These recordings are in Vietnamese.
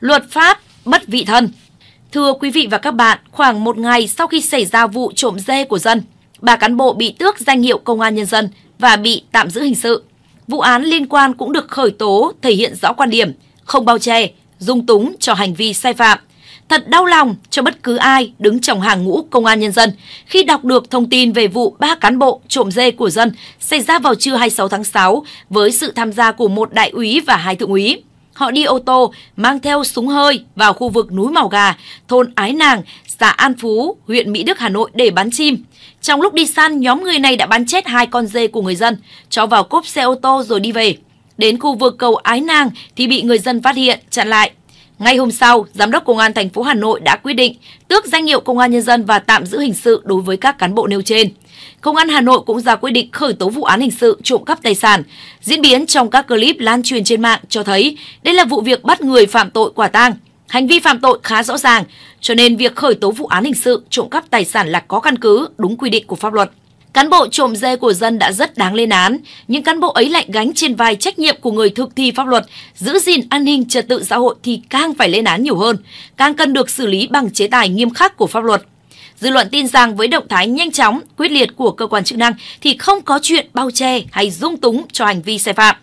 luật pháp bất vị thân. Thưa quý vị và các bạn, khoảng một ngày sau khi xảy ra vụ trộm dê của dân, bà cán bộ bị tước danh hiệu công an nhân dân và bị tạm giữ hình sự. Vụ án liên quan cũng được khởi tố thể hiện rõ quan điểm, không bao che, dung túng cho hành vi sai phạm. Thật đau lòng cho bất cứ ai đứng trong hàng ngũ công an nhân dân khi đọc được thông tin về vụ ba cán bộ trộm dê của dân xảy ra vào trưa 26 tháng 6 với sự tham gia của một đại úy và hai thượng úy họ đi ô tô, mang theo súng hơi vào khu vực núi Màu Gà, thôn Ái Nàng, xã An Phú, huyện Mỹ Đức, Hà Nội để bắn chim. Trong lúc đi săn, nhóm người này đã bắn chết hai con dê của người dân, cho vào cốp xe ô tô rồi đi về. Đến khu vực cầu Ái Nàng thì bị người dân phát hiện, chặn lại. Ngay hôm sau, Giám đốc Công an thành phố Hà Nội đã quyết định tước danh hiệu Công an Nhân dân và tạm giữ hình sự đối với các cán bộ nêu trên. Công an Hà Nội cũng ra quyết định khởi tố vụ án hình sự trộm cắp tài sản. Diễn biến trong các clip lan truyền trên mạng cho thấy đây là vụ việc bắt người phạm tội quả tang. Hành vi phạm tội khá rõ ràng, cho nên việc khởi tố vụ án hình sự trộm cắp tài sản là có căn cứ, đúng quy định của pháp luật. Cán bộ trộm dê của dân đã rất đáng lên án. nhưng cán bộ ấy lại gánh trên vai trách nhiệm của người thực thi pháp luật, giữ gìn an ninh trật tự xã hội thì càng phải lên án nhiều hơn, càng cần được xử lý bằng chế tài nghiêm khắc của pháp luật. Dư luận tin rằng với động thái nhanh chóng, quyết liệt của cơ quan chức năng thì không có chuyện bao che hay dung túng cho hành vi sai phạm.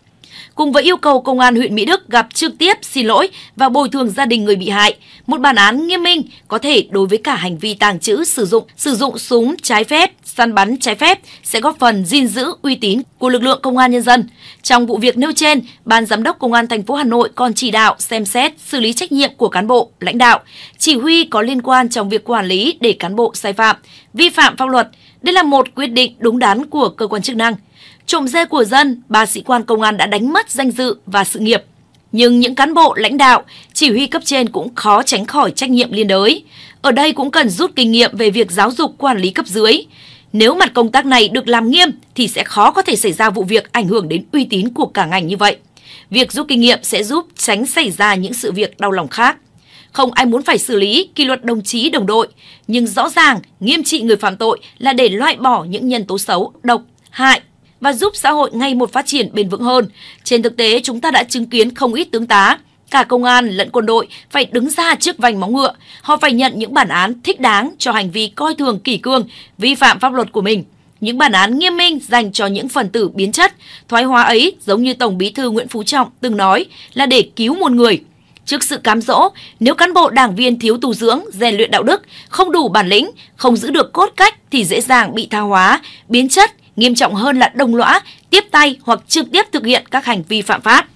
Cùng với yêu cầu Công an huyện Mỹ Đức gặp trực tiếp xin lỗi và bồi thường gia đình người bị hại, một bản án nghiêm minh có thể đối với cả hành vi tàng trữ, sử dụng, sử dụng súng trái phép, săn bắn trái phép sẽ góp phần gìn giữ uy tín của lực lượng công an nhân dân. Trong vụ việc nêu trên, Ban Giám đốc Công an thành phố Hà Nội còn chỉ đạo xem xét xử lý trách nhiệm của cán bộ, lãnh đạo, chỉ huy có liên quan trong việc quản lý để cán bộ sai phạm, vi phạm pháp luật. Đây là một quyết định đúng đắn của cơ quan chức năng. Trộm dê của dân, ba sĩ quan công an đã đánh mất danh dự và sự nghiệp nhưng những cán bộ, lãnh đạo, chỉ huy cấp trên cũng khó tránh khỏi trách nhiệm liên đới. Ở đây cũng cần rút kinh nghiệm về việc giáo dục quản lý cấp dưới. Nếu mặt công tác này được làm nghiêm thì sẽ khó có thể xảy ra vụ việc ảnh hưởng đến uy tín của cả ngành như vậy. Việc rút kinh nghiệm sẽ giúp tránh xảy ra những sự việc đau lòng khác. Không ai muốn phải xử lý kỷ luật đồng chí đồng đội, nhưng rõ ràng nghiêm trị người phạm tội là để loại bỏ những nhân tố xấu, độc, hại và giúp xã hội ngày một phát triển bền vững hơn. Trên thực tế, chúng ta đã chứng kiến không ít tướng tá, Cả công an lẫn quân đội phải đứng ra trước vành móng ngựa. Họ phải nhận những bản án thích đáng cho hành vi coi thường kỷ cương, vi phạm pháp luật của mình. Những bản án nghiêm minh dành cho những phần tử biến chất, thoái hóa ấy giống như Tổng bí thư Nguyễn Phú Trọng từng nói là để cứu một người. Trước sự cám dỗ, nếu cán bộ đảng viên thiếu tu dưỡng, rèn luyện đạo đức, không đủ bản lĩnh, không giữ được cốt cách thì dễ dàng bị tha hóa, biến chất, nghiêm trọng hơn là đồng lõa, tiếp tay hoặc trực tiếp thực hiện các hành vi phạm pháp.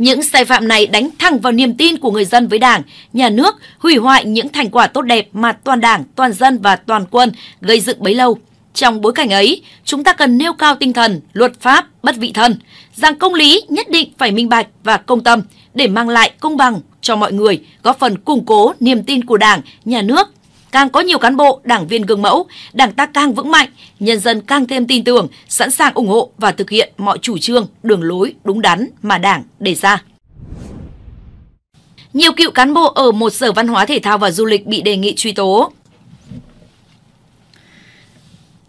Những sai phạm này đánh thẳng vào niềm tin của người dân với Đảng, nhà nước, hủy hoại những thành quả tốt đẹp mà toàn Đảng, toàn dân và toàn quân gây dựng bấy lâu. Trong bối cảnh ấy, chúng ta cần nêu cao tinh thần luật pháp bất vị thân, rằng công lý nhất định phải minh bạch và công tâm để mang lại công bằng cho mọi người, góp phần củng cố niềm tin của Đảng, nhà nước càng có nhiều cán bộ, đảng viên gương mẫu, đảng ta càng vững mạnh, nhân dân càng thêm tin tưởng, sẵn sàng ủng hộ và thực hiện mọi chủ trương, đường lối đúng đắn mà đảng đề ra. Nhiều cựu cán bộ ở một sở văn hóa thể thao và du lịch bị đề nghị truy tố.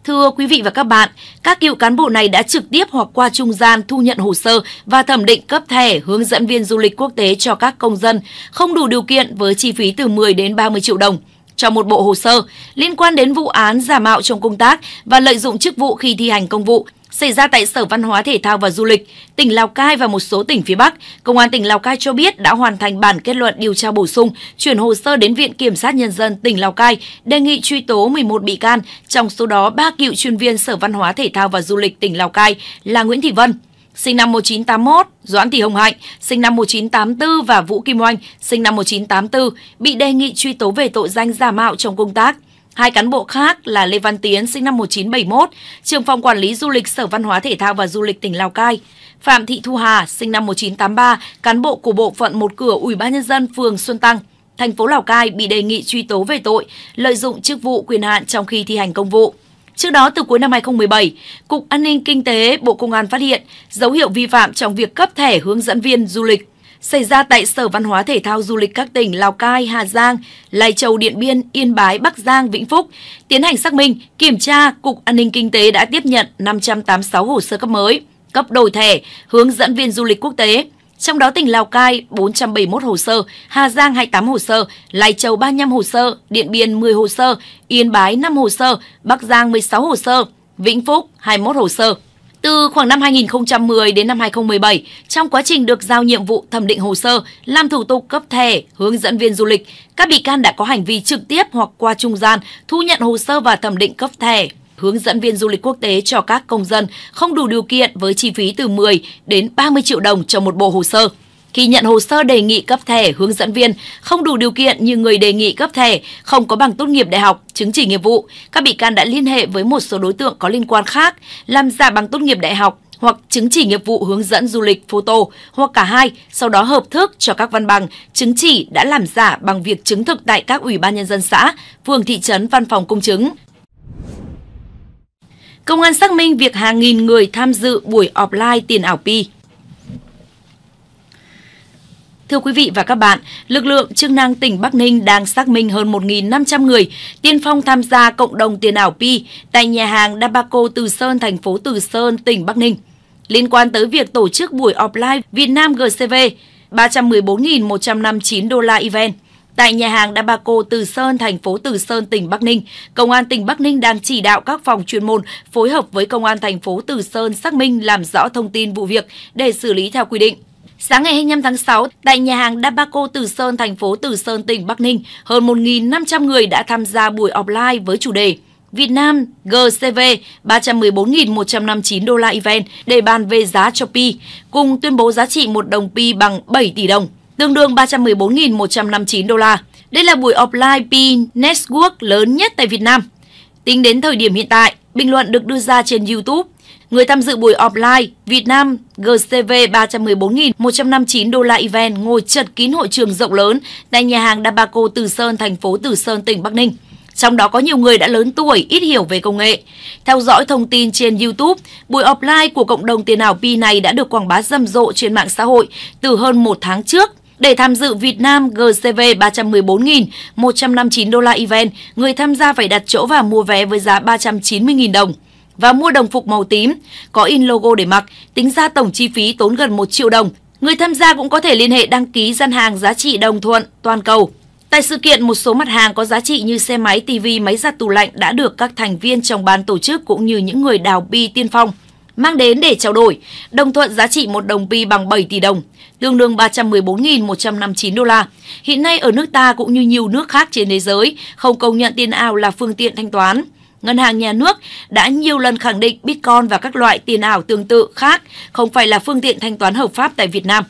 Thưa quý vị và các bạn, các cựu cán bộ này đã trực tiếp hoặc qua trung gian thu nhận hồ sơ và thẩm định cấp thẻ hướng dẫn viên du lịch quốc tế cho các công dân không đủ điều kiện với chi phí từ 10 đến 30 triệu đồng trong một bộ hồ sơ liên quan đến vụ án giả mạo trong công tác và lợi dụng chức vụ khi thi hành công vụ xảy ra tại Sở Văn hóa Thể thao và Du lịch, tỉnh Lào Cai và một số tỉnh phía Bắc, Công an tỉnh Lào Cai cho biết đã hoàn thành bản kết luận điều tra bổ sung, chuyển hồ sơ đến Viện Kiểm sát Nhân dân tỉnh Lào Cai đề nghị truy tố 11 bị can, trong số đó 3 cựu chuyên viên Sở Văn hóa Thể thao và Du lịch tỉnh Lào Cai là Nguyễn Thị Vân, sinh năm 1981, Doãn Thị Hồng Hạnh, sinh năm 1984 và Vũ Kim Oanh, sinh năm 1984, bị đề nghị truy tố về tội danh giả mạo trong công tác. Hai cán bộ khác là Lê Văn Tiến, sinh năm 1971, trưởng phòng quản lý du lịch Sở Văn hóa Thể thao và Du lịch tỉnh Lào Cai, Phạm Thị Thu Hà, sinh năm 1983, cán bộ của bộ phận một cửa Ủy ban nhân dân phường Xuân Tăng, thành phố Lào Cai bị đề nghị truy tố về tội lợi dụng chức vụ quyền hạn trong khi thi hành công vụ. Trước đó, từ cuối năm 2017, Cục An ninh Kinh tế Bộ Công an phát hiện dấu hiệu vi phạm trong việc cấp thẻ hướng dẫn viên du lịch xảy ra tại Sở Văn hóa Thể thao Du lịch các tỉnh Lào Cai, Hà Giang, Lai Châu, Điện Biên, Yên Bái, Bắc Giang, Vĩnh Phúc. Tiến hành xác minh, kiểm tra, Cục An ninh Kinh tế đã tiếp nhận 586 hồ sơ cấp mới, cấp đổi thẻ, hướng dẫn viên du lịch quốc tế. Trong đó tỉnh Lào Cai 471 hồ sơ, Hà Giang 28 hồ sơ, Lai Châu 35 hồ sơ, Điện Biên 10 hồ sơ, Yên Bái 5 hồ sơ, Bắc Giang 16 hồ sơ, Vĩnh Phúc 21 hồ sơ. Từ khoảng năm 2010 đến năm 2017, trong quá trình được giao nhiệm vụ thẩm định hồ sơ, làm thủ tục cấp thẻ, hướng dẫn viên du lịch, các bị can đã có hành vi trực tiếp hoặc qua trung gian thu nhận hồ sơ và thẩm định cấp thẻ, hướng dẫn viên du lịch quốc tế cho các công dân không đủ điều kiện với chi phí từ 10 đến 30 triệu đồng cho một bộ hồ sơ. Khi nhận hồ sơ đề nghị cấp thẻ hướng dẫn viên không đủ điều kiện như người đề nghị cấp thẻ không có bằng tốt nghiệp đại học, chứng chỉ nghiệp vụ, các bị can đã liên hệ với một số đối tượng có liên quan khác làm giả bằng tốt nghiệp đại học hoặc chứng chỉ nghiệp vụ hướng dẫn du lịch photo hoặc cả hai, sau đó hợp thức cho các văn bằng, chứng chỉ đã làm giả bằng việc chứng thực tại các ủy ban nhân dân xã, phường thị trấn văn phòng công chứng. Công an xác minh việc hàng nghìn người tham dự buổi offline tiền ảo Pi. Thưa quý vị và các bạn, lực lượng chức năng tỉnh Bắc Ninh đang xác minh hơn 1.500 người tiên phong tham gia cộng đồng tiền ảo Pi tại nhà hàng Dabaco Từ Sơn, thành phố Từ Sơn, tỉnh Bắc Ninh. Liên quan tới việc tổ chức buổi offline Việt Nam GCV 314.159 đô la event – Tại nhà hàng Dabaco Từ Sơn, thành phố Từ Sơn, tỉnh Bắc Ninh, Công an tỉnh Bắc Ninh đang chỉ đạo các phòng chuyên môn phối hợp với Công an thành phố Từ Sơn xác minh làm rõ thông tin vụ việc để xử lý theo quy định. Sáng ngày 25 tháng 6, tại nhà hàng Dabaco Từ Sơn, thành phố Từ Sơn, tỉnh Bắc Ninh, hơn 1.500 người đã tham gia buổi offline với chủ đề Việt Nam GCV 314.159 đô la event để bàn về giá cho Pi, cùng tuyên bố giá trị một đồng Pi bằng 7 tỷ đồng tương đương 314.159 đô la. Đây là buổi offline P Network lớn nhất tại Việt Nam. Tính đến thời điểm hiện tại, bình luận được đưa ra trên YouTube. Người tham dự buổi offline Việt Nam GCV 314.159 đô la event ngồi chật kín hội trường rộng lớn tại nhà hàng Dabaco Từ Sơn, thành phố Từ Sơn, tỉnh Bắc Ninh. Trong đó có nhiều người đã lớn tuổi, ít hiểu về công nghệ. Theo dõi thông tin trên YouTube, buổi offline của cộng đồng tiền ảo Pi này đã được quảng bá rầm rộ trên mạng xã hội từ hơn một tháng trước để tham dự Việt Nam GCV 314.159 đô la event, người tham gia phải đặt chỗ và mua vé với giá 390.000 đồng và mua đồng phục màu tím, có in logo để mặc, tính ra tổng chi phí tốn gần 1 triệu đồng. Người tham gia cũng có thể liên hệ đăng ký gian hàng giá trị đồng thuận toàn cầu. Tại sự kiện, một số mặt hàng có giá trị như xe máy, TV máy giặt tủ lạnh đã được các thành viên trong ban tổ chức cũng như những người đào bi tiên phong mang đến để trao đổi, đồng thuận giá trị một đồng pi bằng 7 tỷ đồng, tương đương 314.159 đô la. Hiện nay ở nước ta cũng như nhiều nước khác trên thế giới không công nhận tiền ảo là phương tiện thanh toán. Ngân hàng nhà nước đã nhiều lần khẳng định Bitcoin và các loại tiền ảo tương tự khác không phải là phương tiện thanh toán hợp pháp tại Việt Nam.